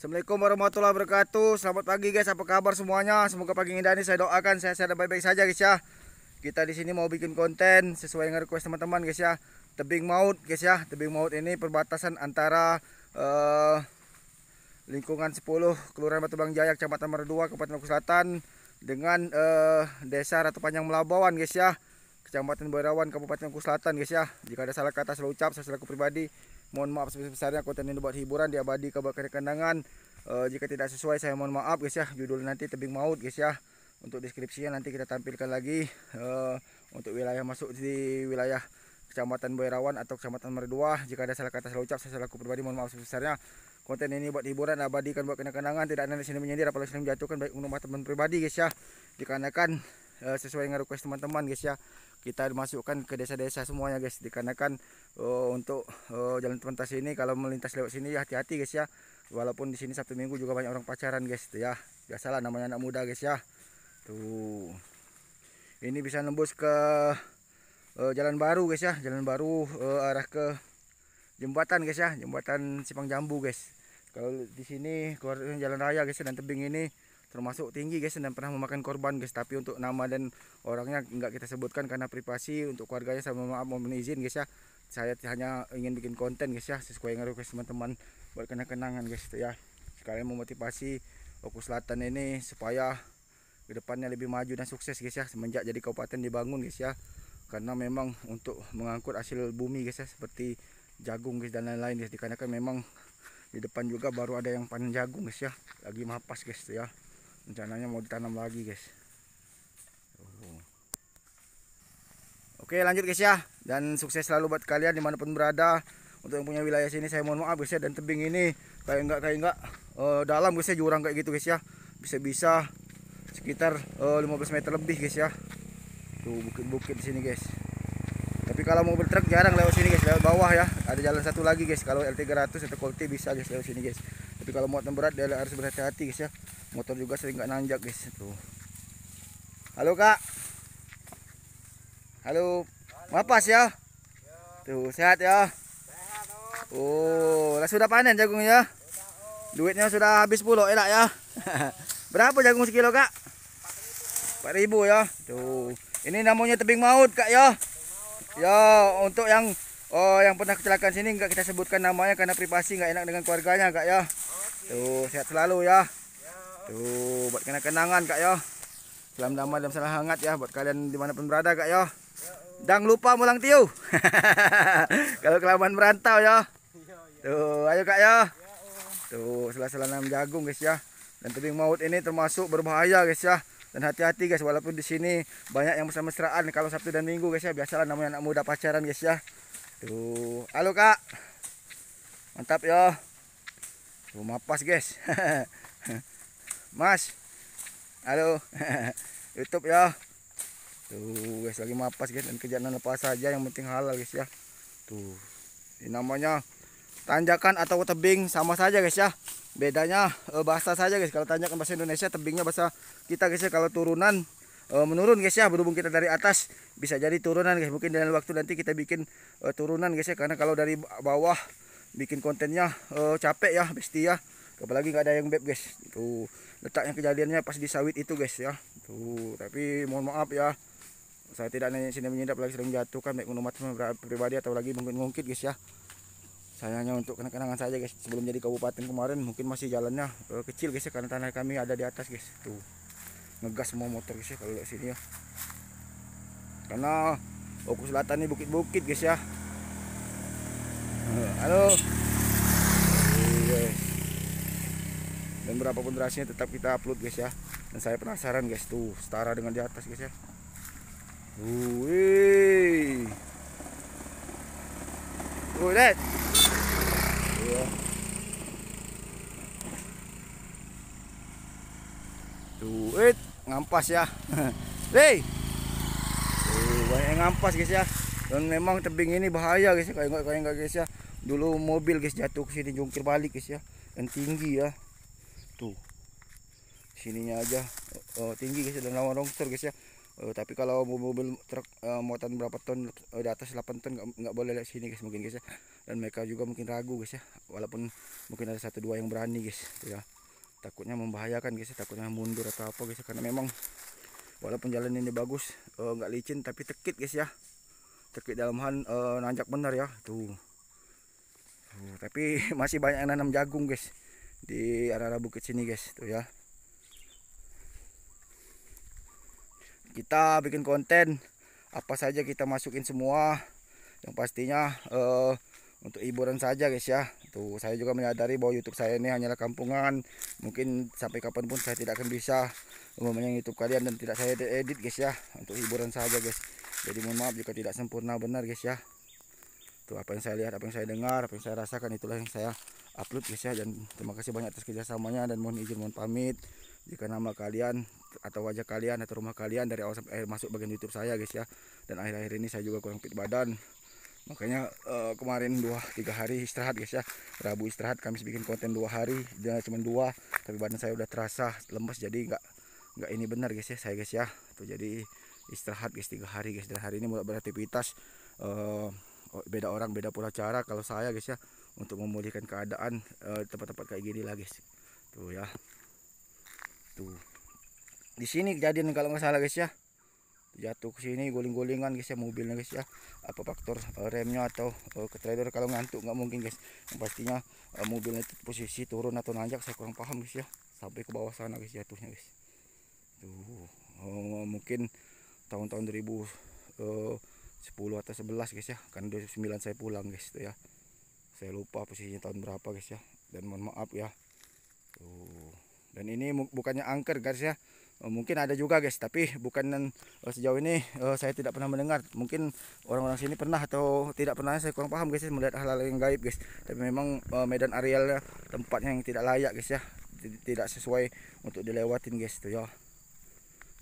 Assalamualaikum warahmatullahi wabarakatuh Selamat pagi guys apa kabar semuanya Semoga pagi indah ini saya doakan saya sehat baik-baik saja guys ya Kita di sini mau bikin konten sesuai dengan request teman-teman guys ya Tebing maut guys ya Tebing maut ini perbatasan antara uh, Lingkungan 10 Kelurahan Batu Bang Jaya Kecamatan Merdua Kabupaten Maluku Selatan Dengan uh, desa Ratu Panjang Melabawan guys ya Kecamatan Boyrawan Kabupaten Maluku Selatan guys ya Jika ada salah kata saya ucap saya selaku pribadi Mohon maaf sebesar-besarnya konten ini buat hiburan diabadi kabar kenangan. uh, eh, jika tidak sesuai saya mohon maaf guys ya. Judul nanti tebing maut guys ya. Untuk deskripsinya nanti kita tampilkan lagi uh, untuk wilayah masuk di wilayah Kecamatan Boyrawan atau Kecamatan Merdua. Jika ada salah kata salah ucap saya selaku pribadi mohon maaf sebesar-besarnya Konten ini buat hiburan, abadikan buat kenangan tidak ada di sini menyindir apalagi sini menjatuhkan baik untuk teman pribadi guys ya. Dikarenakan Eh, sesuai dengan request teman-teman guys ya kita dimasukkan ke desa-desa semuanya guys dikarenakan uh, untuk uh, jalan pentas ini kalau melintas lewat sini ya hati-hati guys ya walaupun di sini Sabtu Minggu juga banyak orang pacaran guys tuh ya salah namanya anak muda guys ya tuh ini bisa nembus ke uh, jalan baru guys ya jalan baru uh, arah ke jembatan guys ya jembatan Simpang Jambu guys kalau di sini keluar jalan raya guys ya, dan tebing ini termasuk tinggi guys dan pernah memakan korban guys tapi untuk nama dan orangnya nggak kita sebutkan karena privasi untuk keluarganya sama maaf mau izin guys ya saya hanya ingin bikin konten guys ya sesuai dengan request teman-teman buat kena kenangan guys ya sekalian memotivasi Oku Selatan ini supaya kedepannya lebih maju dan sukses guys ya semenjak jadi kabupaten dibangun guys ya karena memang untuk mengangkut hasil bumi guys ya seperti jagung guys dan lain-lain guys dikarenakan memang di depan juga baru ada yang panen jagung guys ya lagi mapas guys ya rencananya mau ditanam lagi guys oh. oke lanjut guys ya dan sukses selalu buat kalian dimanapun berada untuk yang punya wilayah sini saya mohon maaf guys ya dan tebing ini kayak enggak kayak enggak uh, dalam guys ya jurang kayak gitu guys ya bisa-bisa sekitar uh, eh, 15 meter lebih guys ya tuh bukit-bukit sini guys tapi kalau mau bertruk jarang lewat sini guys lewat bawah ya ada jalan satu lagi guys kalau L300 atau Colti bisa guys lewat sini guys tapi kalau muatan berat dia harus berhati-hati guys ya motor juga sering nggak nanjak guys tuh halo kak halo, halo. mapas ya? ya tuh sehat ya sehat, oh nah, sudah panen jagungnya ya? sudah, duitnya sudah habis pulau, enak ya berapa jagung sekilo kak 4000 ya tuh ini namanya tebing maut kak ya ya untuk yang Oh, yang pernah kecelakaan sini nggak kita sebutkan namanya karena privasi nggak enak dengan keluarganya, Kak ya. Tuh, sehat selalu ya. Tuh, buat kena kenangan Kak ya. selamat damai dan salam hangat ya buat kalian dimanapun berada Kak ya. Jangan lupa mulang tiu. Kalau kelamaan merantau ya. Tuh, ayo Kak ya. Tuh, sela-sela nam jagung guys ya. Dan tebing maut ini termasuk berbahaya guys ya. Dan hati-hati guys walaupun di sini banyak yang bersama mesraan kalau Sabtu dan Minggu guys ya. Biasalah namanya anak muda pacaran guys ya. Tuh, halo Kak. Mantap ya. Tuh mapas guys. Mas. Halo. YouTube ya. Tuh, guys lagi mapas guys dan kejadian lepas saja yang penting halal guys ya. Tuh. Ini namanya tanjakan atau tebing sama saja guys ya. Bedanya eh, bahasa saja guys. Kalau tanjakan bahasa Indonesia, tebingnya bahasa kita guys ya. Kalau turunan eh, menurun guys ya berhubung kita dari atas bisa jadi turunan guys mungkin dalam waktu nanti kita bikin eh, turunan guys ya karena kalau dari bawah bikin kontennya eh, capek ya bestia ya apalagi nggak ada yang beb guys tuh letaknya kejadiannya pas di sawit itu guys ya tuh tapi mohon maaf ya saya tidak nanya sini menyedap lagi sering jatuh kan baik menumat pribadi atau lagi mungkin-mungkin guys ya saya hanya untuk kenangan saja guys sebelum jadi kabupaten kemarin mungkin masih jalannya uh, kecil guys ya karena tanah kami ada di atas guys tuh ngegas semua motor guys ya kalau di sini ya karena fokus selatan ini bukit-bukit guys ya eh, halo dan berapapun derasnya tetap kita upload guys ya dan saya penasaran guys tuh setara dengan di atas guys ya Wih. oh lihat. Duit ngampas ya. Hei. banyak ngampas guys ya. Dan memang tebing ini bahaya guys ya. Kayak enggak kayak enggak guys ya. Dulu mobil guys jatuh ke sini jungkir balik guys ya. Dan tinggi ya tuh sininya aja uh, tinggi guys dan lawan longsor guys ya uh, tapi kalau mobil-mobil truk uh, muatan berapa ton uh, di atas 8 ton nggak boleh lihat sini guys mungkin guys ya dan mereka juga mungkin ragu guys ya walaupun mungkin ada satu dua yang berani guys ya takutnya membahayakan guys ya. takutnya mundur atau apa guys ya. karena memang walaupun jalan ini bagus uh, licin tapi tekit guys ya tekit dalam hal uh, nanjak benar ya tuh uh, tapi masih banyak yang nanam jagung guys di arah-arah bukit sini guys tuh ya kita bikin konten apa saja kita masukin semua yang pastinya uh, untuk hiburan saja guys ya tuh saya juga menyadari bahwa YouTube saya ini hanyalah kampungan mungkin sampai kapanpun saya tidak akan bisa umumnya YouTube kalian dan tidak saya edit guys ya untuk hiburan saja guys jadi mohon maaf jika tidak sempurna benar guys ya tuh apa yang saya lihat apa yang saya dengar apa yang saya rasakan itulah yang saya upload guys ya dan terima kasih banyak atas kerjasamanya dan mohon izin mohon pamit jika nama kalian atau wajah kalian atau rumah kalian dari awal sampai akhir masuk bagian YouTube saya guys ya dan akhir-akhir ini saya juga kurang fit badan makanya uh, kemarin dua tiga hari istirahat guys ya Rabu istirahat Kamis bikin konten dua hari dan cuma dua tapi badan saya udah terasa lemes jadi nggak nggak ini benar guys ya saya guys ya tuh jadi istirahat guys tiga hari guys dan hari ini mulai beraktivitas uh, beda orang beda pola cara kalau saya guys ya untuk memulihkan keadaan eh, tempat-tempat uh, kayak gini lah guys tuh ya tuh di sini kejadian kalau nggak salah guys ya jatuh ke sini guling-gulingan guys ya mobilnya guys ya apa faktor uh, remnya atau uh, ke trailer kalau ngantuk nggak mungkin guys yang pastinya uh, mobilnya itu posisi turun atau nanjak saya kurang paham guys ya sampai ke bawah sana guys jatuhnya guys tuh uh, mungkin tahun-tahun 2010 atau 11 guys ya kan 2009 saya pulang guys itu ya saya lupa posisinya tahun berapa guys ya dan mohon maaf ya tuh dan ini bukannya angker guys ya eh, mungkin ada juga guys tapi bukan eh, sejauh ini eh, saya tidak pernah mendengar mungkin orang-orang sini pernah atau tidak pernah saya kurang paham guys ya, melihat hal-hal yang gaib guys tapi memang medan arealnya tempatnya yang tidak layak guys ya tidak sesuai untuk dilewatin guys tuh ya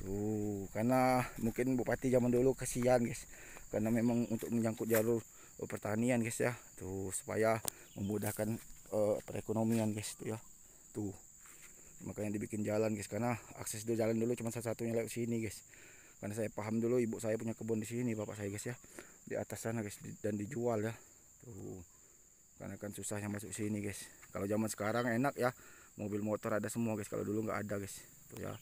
tuh karena mungkin bupati zaman dulu kasihan guys karena memang untuk menyangkut jalur pertanian guys ya tuh supaya memudahkan uh, perekonomian guys tuh ya tuh makanya dibikin jalan guys karena akses dua jalan dulu cuma satu-satunya lewat sini guys karena saya paham dulu ibu saya punya kebun di sini bapak saya guys ya di atas sana guys dan dijual ya tuh karena kan susahnya masuk sini guys kalau zaman sekarang enak ya mobil motor ada semua guys kalau dulu nggak ada guys tuh ya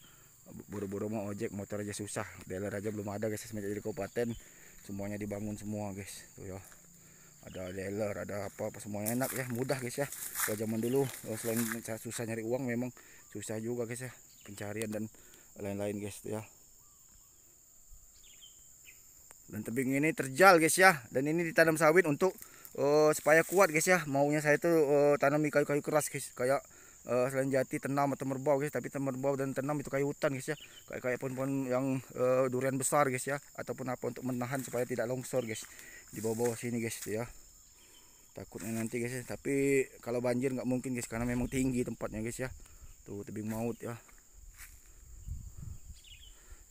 buru-buru mau ojek motor aja susah dealer aja belum ada guys semenjak jadi kabupaten semuanya dibangun semua guys tuh ya ada dealer ada apa apa semuanya enak ya mudah guys ya kalau zaman dulu eh, selain susah nyari uang memang susah juga guys ya pencarian dan lain-lain guys ya dan tebing ini terjal guys ya dan ini ditanam sawit untuk uh, supaya kuat guys ya maunya saya tuh uh, tanam kayu-kayu keras guys kayak uh, selain jati tenam atau merbau guys tapi merbau dan tenam itu kayu hutan guys ya kayak kayak pohon-pohon yang uh, durian besar guys ya ataupun apa untuk menahan supaya tidak longsor guys di bawah-bawah sini guys ya takutnya nanti guys ya tapi kalau banjir nggak mungkin guys karena memang tinggi tempatnya guys ya tuh tebing maut ya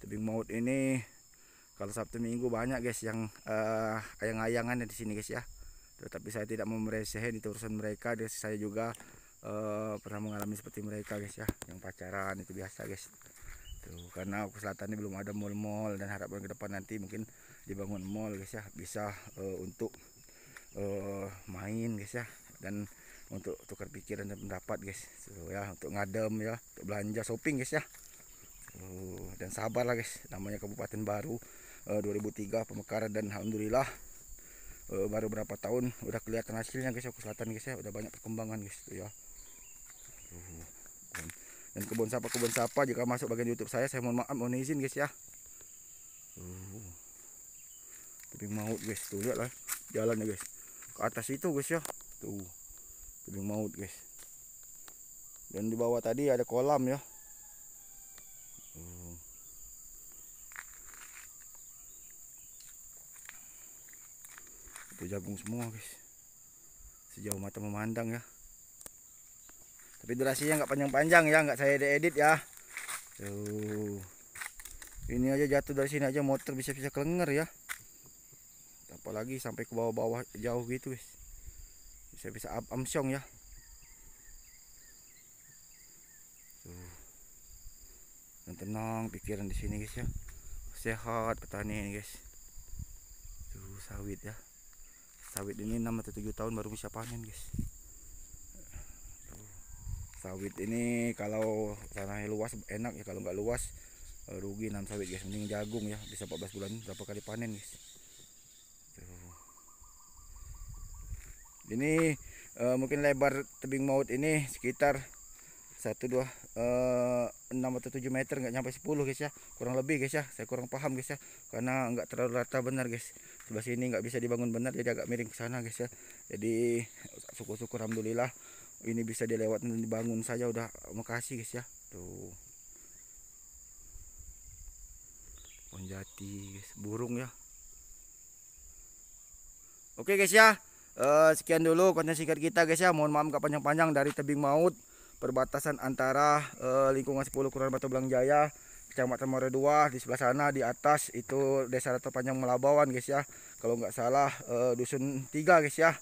tebing maut ini kalau Sabtu Minggu banyak guys yang uh, eh, ayang-ayangan di sini guys ya tapi saya tidak mau meresehin itu urusan mereka dari saya juga uh, pernah mengalami seperti mereka guys ya yang pacaran itu biasa guys tuh karena ke selatan ini belum ada mall-mall dan harapan ke depan nanti mungkin dibangun mall guys ya bisa uh, untuk uh, main guys ya dan untuk tukar pikiran dan pendapat guys so, ya untuk ngadem ya untuk belanja shopping guys ya so, dan sabar lah guys namanya kabupaten baru uh, 2003 pemekaran dan alhamdulillah uh, baru berapa tahun udah kelihatan hasilnya guys ya selatan guys ya udah banyak perkembangan guys tuh ya Kan. dan kebun sapa kebun sapa jika masuk bagian YouTube saya saya mohon maaf mohon izin guys ya uh, tebing maut guys tuh lihatlah jalannya guys ke atas itu guys ya tuh tebing maut guys dan di bawah tadi ada kolam ya uh. itu jagung semua guys sejauh mata memandang ya tapi durasinya nggak panjang-panjang ya nggak saya edit ya tuh ini aja jatuh dari sini aja motor bisa-bisa kelenger ya apalagi sampai ke bawah-bawah jauh gitu guys bisa-bisa amsyong ya tuh tenang pikiran di sini guys ya sehat petani ini guys tuh sawit ya sawit ini 6 atau 7 tahun baru bisa panen guys sawit ini kalau tanahnya luas enak ya kalau nggak luas eh, rugi nanam sawit guys mending jagung ya bisa 14 bulan berapa kali panen guys ini uh, mungkin lebar tebing maut ini sekitar 1 2 uh, 6 atau 7 meter nggak nyampe 10 guys ya kurang lebih guys ya saya kurang paham guys ya karena nggak terlalu rata benar guys sebelah sini nggak bisa dibangun benar jadi agak miring ke sana guys ya jadi syukur-syukur alhamdulillah ini bisa dilewat dan dibangun saja udah makasih guys ya tuh pohon jati guys burung ya oke guys ya uh, sekian dulu konten singkat kita guys ya mohon maaf gak panjang-panjang dari tebing maut perbatasan antara uh, lingkungan 10 kurang Batu Belang Jaya Kecamatan Muara 2 di sebelah sana di atas itu desa Rata Panjang Melabawan guys ya kalau nggak salah uh, dusun 3 guys ya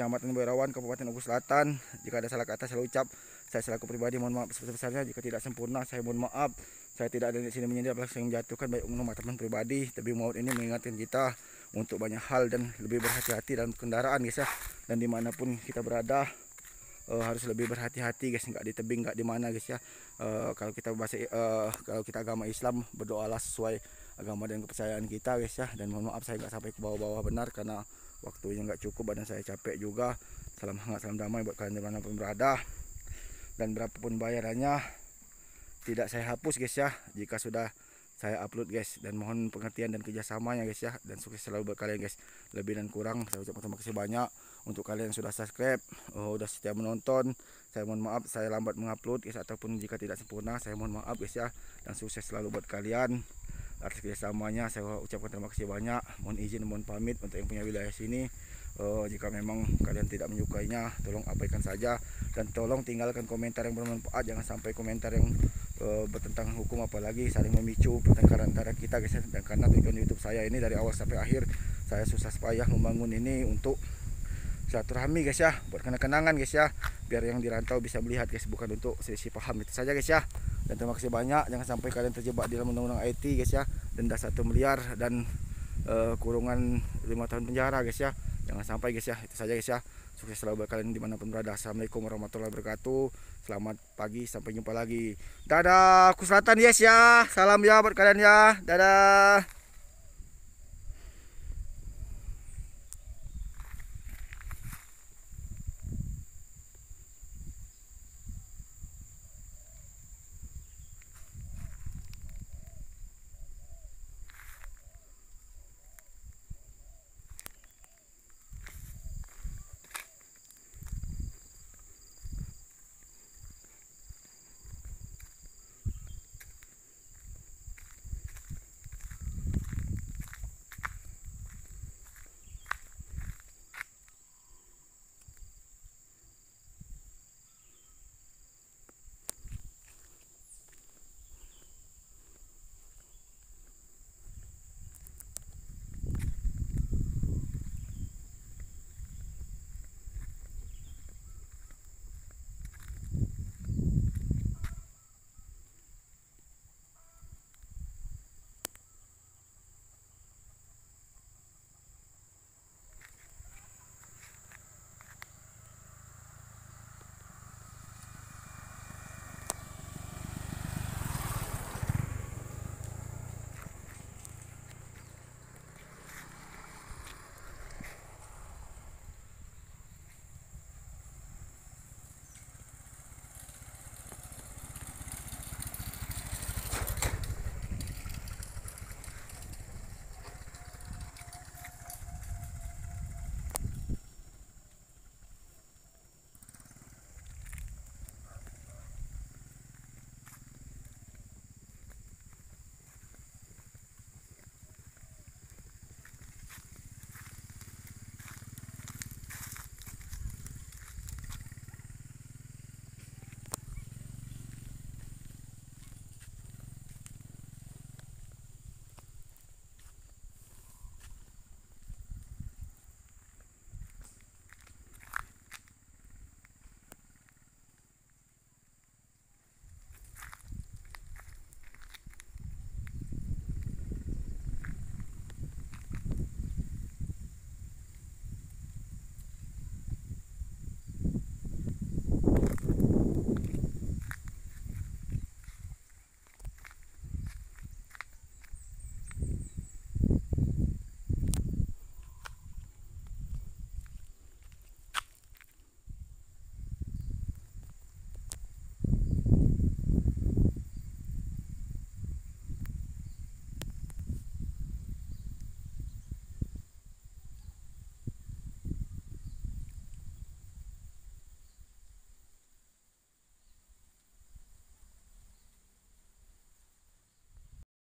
Kecamatan Berawan, Kabupaten Ogu Selatan. Jika ada salah kata saya ucap, saya selaku pribadi mohon maaf sebesar-besarnya jika tidak sempurna, saya mohon maaf. Saya tidak ada di sini menyindir apalagi yang menjatuhkan baik umum teman pribadi, tapi maut ini mengingatkan kita untuk banyak hal dan lebih berhati-hati dalam kendaraan guys ya. Dan dimanapun kita berada, uh, harus lebih berhati-hati guys nggak di tebing nggak di mana guys ya uh, kalau kita bahasa uh, kalau kita agama Islam berdoalah sesuai agama dan kepercayaan kita guys ya dan mohon maaf saya nggak sampai ke bawah-bawah benar karena waktunya nggak cukup badan saya capek juga salam hangat salam damai buat kalian dimana pun berada dan berapapun bayarannya tidak saya hapus guys ya jika sudah saya upload guys dan mohon pengertian dan kerjasamanya guys ya dan sukses selalu buat kalian guys lebih dan kurang saya ucapkan terima kasih banyak untuk kalian yang sudah subscribe oh, udah setia menonton saya mohon maaf saya lambat mengupload guys ataupun jika tidak sempurna saya mohon maaf guys ya dan sukses selalu buat kalian atas kerjasamanya saya ucapkan terima kasih banyak mohon izin mohon pamit untuk yang punya wilayah sini uh, jika memang kalian tidak menyukainya tolong abaikan saja dan tolong tinggalkan komentar yang bermanfaat jangan sampai komentar yang uh, eh, bertentangan hukum apalagi saling memicu pertengkaran antara kita guys ya. dan karena tujuan YouTube saya ini dari awal sampai akhir saya susah payah membangun ini untuk silaturahmi guys ya buat kenangan guys ya biar yang dirantau bisa melihat guys bukan untuk sisi paham itu saja guys ya dan terima kasih banyak jangan sampai kalian terjebak di dalam undang-undang IT guys ya denda satu miliar dan uh, kurungan lima tahun penjara guys ya jangan sampai guys ya itu saja guys ya sukses selalu buat kalian dimanapun berada assalamualaikum warahmatullahi wabarakatuh selamat pagi sampai jumpa lagi dadah aku selatan yes ya salam ya buat kalian ya dadah